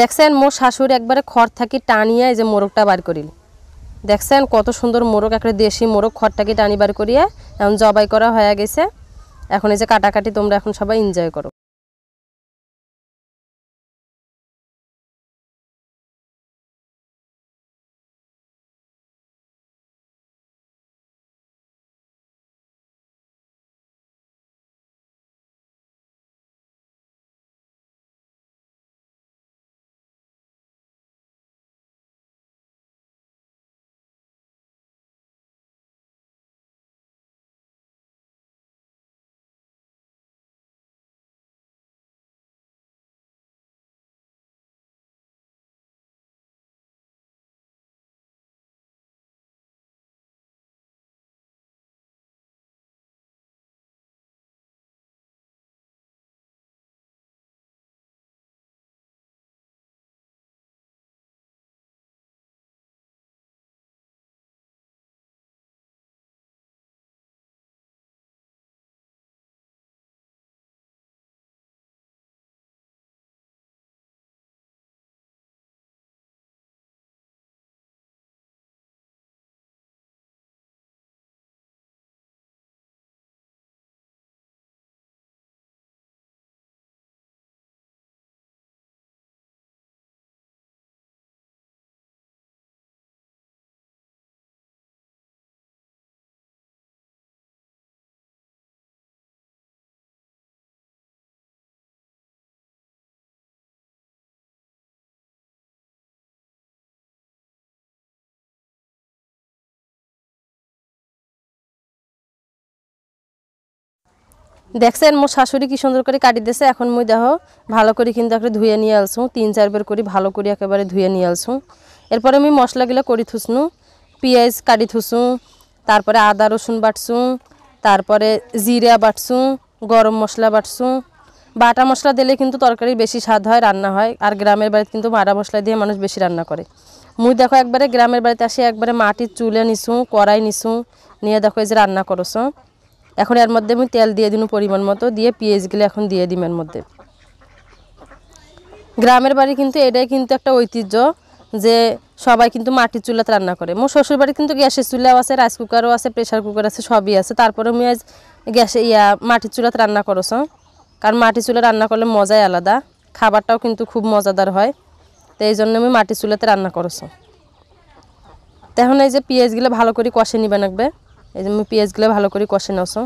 দেখছেন মোর শাশুড়ি একবারে খড় থাকি টানিয়া এই যে মোরগটা বার করিল দেখছেন কত সুন্দর মোরগ একটা দেশি মোরগ খড়টাকে টানি বার করিয়া এখন জবাই করা হয়ে গেছে এখন এই যে কাটাকাটি তোমরা এখন সবাই এনজয় করো দেখছেন মোর শাশুড়ি কি সুন্দর করে কাটি দিয়েছে এখন মুই দেহ ভালো করে কিন্তু একটু ধুয়ে নিয়ে আলছু তিন চারবার করে ভালো করে একেবারে ধুয়ে নিয়ে আলসু এরপরে আমি মশলাগুলো করি থুসনু পেঁয়াজ কাটি থুসু তারপরে আদা রসুন বাটসু তারপরে জিরা বাটসু গরম মশলা বাটছু বাটা মশলা দিলে কিন্তু তরকারি বেশি স্বাদ হয় রান্না হয় আর গ্রামের বাড়িতে কিন্তু মারা মশলা দিয়ে মানুষ বেশি রান্না করে মুই দেখো একবারে গ্রামের বাড়িতে আসি একবারে মাটির চুলে নিসু কড়াই নিসু নিয়ে দেখো এই যে রান্না করছো এখন এর মধ্যে আমি তেল দিয়ে দিন পরিমাণ মতো দিয়ে পেঁয়াজগুলো এখন দিয়ে দিম এর মধ্যে গ্রামের বাড়ি কিন্তু এটাই কিন্তু একটা ঐতিহ্য যে সবাই কিন্তু মাটির চুলাতে রান্না করে মোর শ্বশুরবাড়ি কিন্তু গ্যাসের চুলাও আছে রাইস কুকারও আছে প্রেশার কুকার আছে সবই আছে তারপরে আমি আজ গ্যাসে ইয়া মাটির চুলাতে রান্না করছ হ্যাঁ? কারণ মাটির চুলা রান্না করলে মজাই আলাদা খাবারটাও কিন্তু খুব মজাদার হয় তো এই জন্য আমি মাটির চুলাতে রান্না করছ তখন এই যে পেঁয়াজগুলো ভালো করে কষে নিবে নাকবে এই যে আমি পেঁয়াজগুলো ভালো করে কষে নেওছো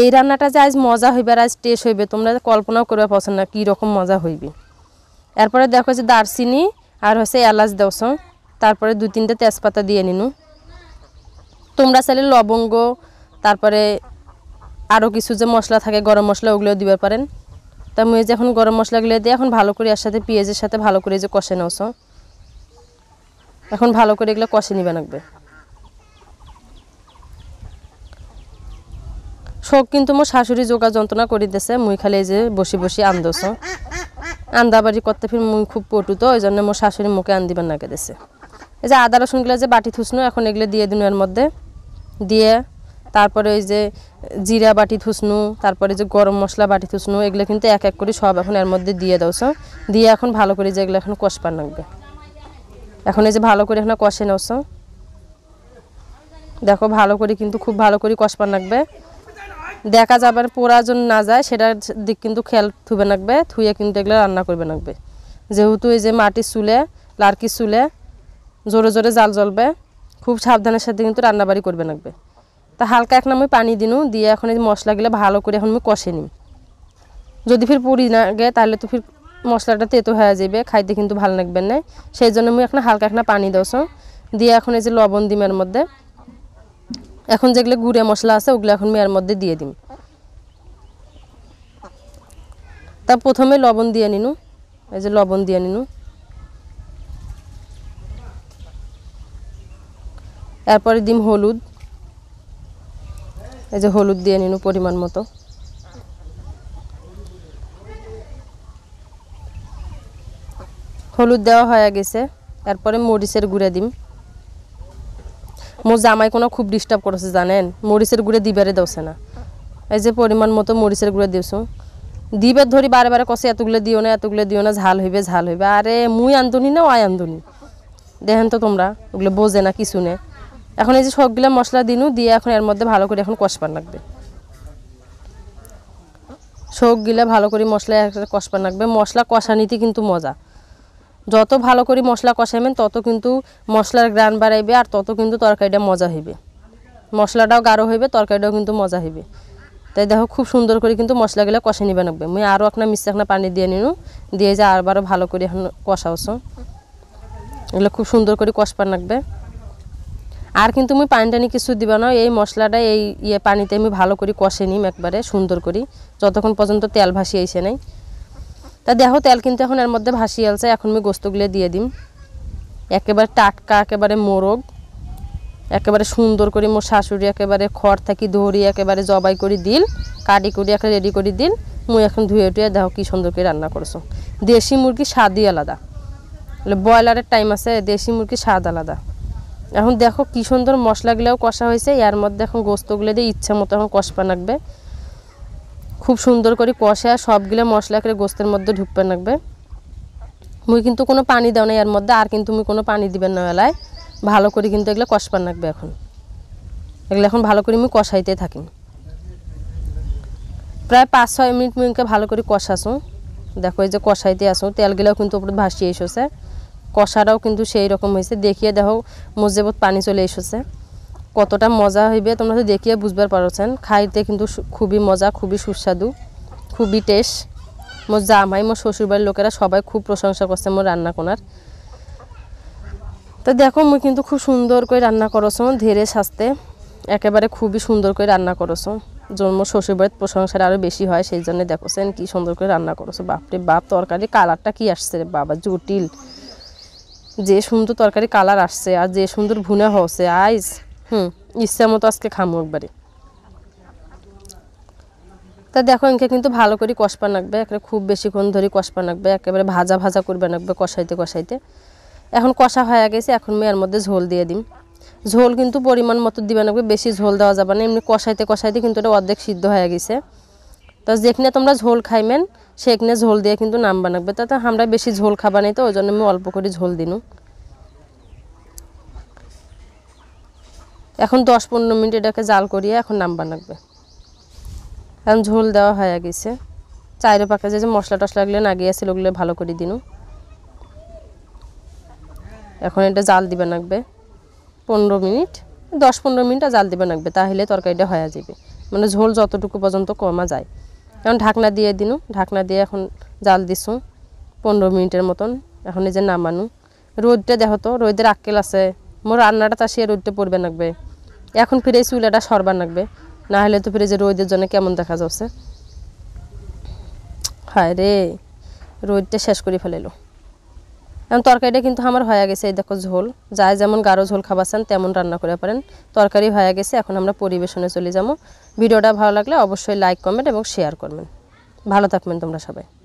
এই রান্নাটা যে আজ মজা হইবে আর আজ টেস্ট হইবে তোমরা কল্পনাও করবে পছন্দ না কীরকম মজা হইবে এরপরে দেখো যে দারচিনি আর হচ্ছে এলাচ দেওছ তারপরে দু তিনটা তেজপাতা দিয়ে নিনু তোমরা চাইলে লবঙ্গ তারপরে আরও কিছু যে মশলা থাকে গরম মশলা ওগুলোও দিবার পারেন তা মুই যে এখন গরম মশলাগুলো দিয়ে এখন ভালো করে এর সাথে পেঁয়াজের সাথে ভালো করে যে কষে নেওছ এখন ভালো করে এগুলো কষে নিবে লাগবে শখ কিন্তু মোর শাশুড়ি যোগা যন্ত্রণা করি দিছে মুই খালি এই যে বসি বসি আন্দোস আন্দাবাড়ি করতে ফির মুই খুব পটু তো ওই জন্য মোর শাশুড়ি মুখে আন্দিবার নাকে দিয়েছে এই যে আদা রসুনগুলো যে বাটি থুসনো এখন এগুলো দিয়ে দিন এর মধ্যে দিয়ে তারপরে ওই যে জিরা বাটি থুসনু তারপরে যে গরম মশলা বাটি থুসনু এগুলো কিন্তু এক এক করে সব এখন এর মধ্যে দিয়ে দাওস দিয়ে এখন ভালো করে যে এগুলো এখন কষবার লাগবে এখন এই যে ভালো করে এখন কষে নেওছ দেখো ভালো করে কিন্তু খুব ভালো করে কষবার লাগবে দেখা যাবে পোড়া যেন না যায় সেটার দিক কিন্তু খেয়াল থুবে নাকবে থুয়ে কিন্তু এগুলো রান্না করবে নাকবে যেহেতু এই যে মাটির চুলে লারকি চুলে জোরে জোরে জাল জ্বলবে খুব সাবধানের সাথে কিন্তু রান্নাবাড়ি করবে নাকবে তা হালকা এখন আমি পানি দিনু দিয়ে এখন এই মশলাগুলো ভালো করে এখন আমি কষে নিই যদি ফির পুরি না গে তাহলে তো ফির মশলাটা তেতো হয়ে যাবে খাইতে কিন্তু ভালো লাগবে না সেই জন্য আমি এখন হালকা একটা পানি দোস দিয়ে এখন এই যে লবণ ডিমের মধ্যে এখন যেগুলো গুঁড়ে মশলা আছে ওগুলো এখন মেয়ার মধ্যে দিয়ে দিন তা প্রথমে লবণ দিয়ে নিনু এই যে লবণ দিয়ে নিনু এরপরে দিম হলুদ এই যে হলুদ দিয়ে নিনু পরিমাণ মতো হলুদ দেওয়া হয়ে গেছে এরপরে মরিচের গুঁড়ে দিম মো জামাই কোনো খুব ডিস্টার্ব করেছে জানেন মরিচের গুঁড়ে দিবারে দেওছে না এই যে পরিমাণ মতো মরিচের গুঁড়ে দিয়েছো দিবার ধরি বারে বারে কষে এতগুলো দিও না এতগুলো দিও না ঝাল হইবে ঝাল হইবে আরে মুই আন্দুনি না ওয়াই আন্দুনি দেখেন তো তোমরা ওগুলো বোঝে না কিছু নে এখন এই যে সবগুলো মশলা দিনু দিয়ে এখন এর মধ্যে ভালো করে এখন কষবার লাগবে সবগুলো ভালো করে মশলা কষবার লাগবে মশলা কষা নিতে কিন্তু মজা যত ভালো করে মশলা কষাইবেন তত কিন্তু মশলার গ্রান বাড়াইবে আর তত কিন্তু তরকারিটা মজা হইবে মশলাটাও গাঢ় হইবে তরকারিটাও কিন্তু মজা হইবে তাই দেখো খুব সুন্দর করে কিন্তু মশলাগুলো কষে নিবে নাকবে মুই আরও আপনার মিশে আপনার পানি দিয়ে নিনু দিয়ে যে আরবারও ভালো করে এখন কষাওছো এগুলো খুব সুন্দর করে কষপার লাগবে আর কিন্তু মুই পানি টানি কিছু দিব না এই মশলাটা এই ইয়ে পানিতে আমি ভালো করে কষে নিম একবারে সুন্দর করি যতক্ষণ পর্যন্ত তেল ভাসিয়েছে আইসে নাই তা দেখো তেল কিন্তু এখন এর মধ্যে ভাসিয়ে আলছে এখন আমি গোস্তগুলো দিয়ে দিম একেবারে টাটকা একেবারে মোরগ একেবারে সুন্দর করে মোর শাশুড়ি একেবারে খড় থাকি ধরি একেবারে জবাই করে দিল কাটি করে একটা রেডি করে দিল মুই এখন ধুয়ে টুয়ে দেখো কী সুন্দর করে রান্না করছো দেশি মুরগি স্বাদই আলাদা ব্রয়লারের টাইম আছে দেশি মুরগি স্বাদ আলাদা এখন দেখো কী সুন্দর মশলাগুলোও কষা হয়েছে এর মধ্যে এখন গোস্তগুলো দিয়ে ইচ্ছা মতো এখন কষপা লাগবে খুব সুন্দর করে কষা সবগুলো মশলা করে গোস্তের মধ্যে ঢুকবে লাগবে মুই কিন্তু কোনো পানি দেওয়া না এর মধ্যে আর কিন্তু মুই কোনো পানি দিবেন না বেলায় ভালো করে কিন্তু এগুলো কষবার লাগবে এখন এগুলো এখন ভালো করে আমি কষাইতে থাকি প্রায় পাঁচ ছয় মিনিট মুখে ভালো করে কষাছো দেখো এই যে কষাইতে আসো তেলগুলাও কিন্তু উপরে ভাসিয়ে এসেছে কষাটাও কিন্তু সেই রকম হয়েছে দেখিয়ে দেখো মজেবত পানি চলে এসেছে কতটা মজা হইবে তোমরা তো দেখিয়ে বুঝবার পারছেন খাইতে কিন্তু খুবই মজা খুবই সুস্বাদু খুবই টেস্ট মোর জামাই মোর শ্বশুরবাড়ির লোকেরা সবাই খুব প্রশংসা করছে মোর রান্না কোনার তো দেখো মুই কিন্তু খুব সুন্দর করে রান্না করছো ধীরে সাজতে একেবারে খুবই সুন্দর করে রান্না করছো জন্ম শ্বশুরবাড়ির প্রশংসার আরও বেশি হয় সেই জন্য সেন কি সুন্দর করে রান্না করছো বাপরে বাপ তরকারি কালারটা কি আসছে রে বাবা জটিল যে সুন্দর তরকারি কালার আসছে আর যে সুন্দর ভুনা হচ্ছে আইস হুম ইচ্ছা মতো আজকে খামো একবারে তা দেখো এনকে কিন্তু ভালো করে কষপা নাকবে একেবারে খুব বেশিক্ষণ ধরে কষপা নাকবে একেবারে ভাজা ভাজা করবে নাকবে কষাইতে কষাইতে এখন কষা হয়ে গেছে এখন মেয়ের মধ্যে ঝোল দিয়ে দিম ঝোল কিন্তু পরিমাণ মতো দিবে নাকবে বেশি ঝোল দেওয়া যাবে না এমনি কষাইতে কষাইতে কিন্তু এটা অর্ধেক সিদ্ধ হয়ে গেছে তো যেখানে তোমরা ঝোল খাইবেন সেখানে ঝোল দিয়ে কিন্তু নাম বানাবে তাতে আমরা বেশি ঝোল খাবা নেই তো ওই জন্য আমি অল্প করে ঝোল দিনু এখন দশ পনেরো মিনিট এটাকে জাল করিয়ে এখন নাম্বার লাগবে এখন ঝোল দেওয়া হয়ে গেছে চায়ের পাকে যে মশলা টশলা গুলো নাগিয়ে আছে ওগুলো ভালো করে দিন এখন এটা জাল দিবে লাগবে পনেরো মিনিট দশ পনেরো মিনিট জাল দিবে লাগবে তাহলে তরকারিটা হয়ে যাবে মানে ঝোল যতটুকু পর্যন্ত কমা যায় এখন ঢাকনা দিয়ে দিন ঢাকনা দিয়ে এখন জাল দিছো পনেরো মিনিটের মতন এখন এই যে নামানো রোদটা দেখো তো রোদের আক্কেল আছে মোর রান্নাটা তা রোদটা পড়বে লাগবে এখন ফিরে চুলাটা সরবার লাগবে না হলে তো ফিরে যে রোদের জন্য কেমন দেখা যাচ্ছে হায় রে রোদটা শেষ করে ফেলাইলো এখন তরকারিটা কিন্তু আমার হয়ে গেছে এই দেখো ঝোল যা যেমন গাঢ় ঝোল খাবাসান তেমন রান্না করে পারেন তরকারি হয়ে গেছে এখন আমরা পরিবেশনে চলে যাবো ভিডিওটা ভালো লাগলে অবশ্যই লাইক কমেন্ট এবং শেয়ার করবেন ভালো থাকবেন তোমরা সবাই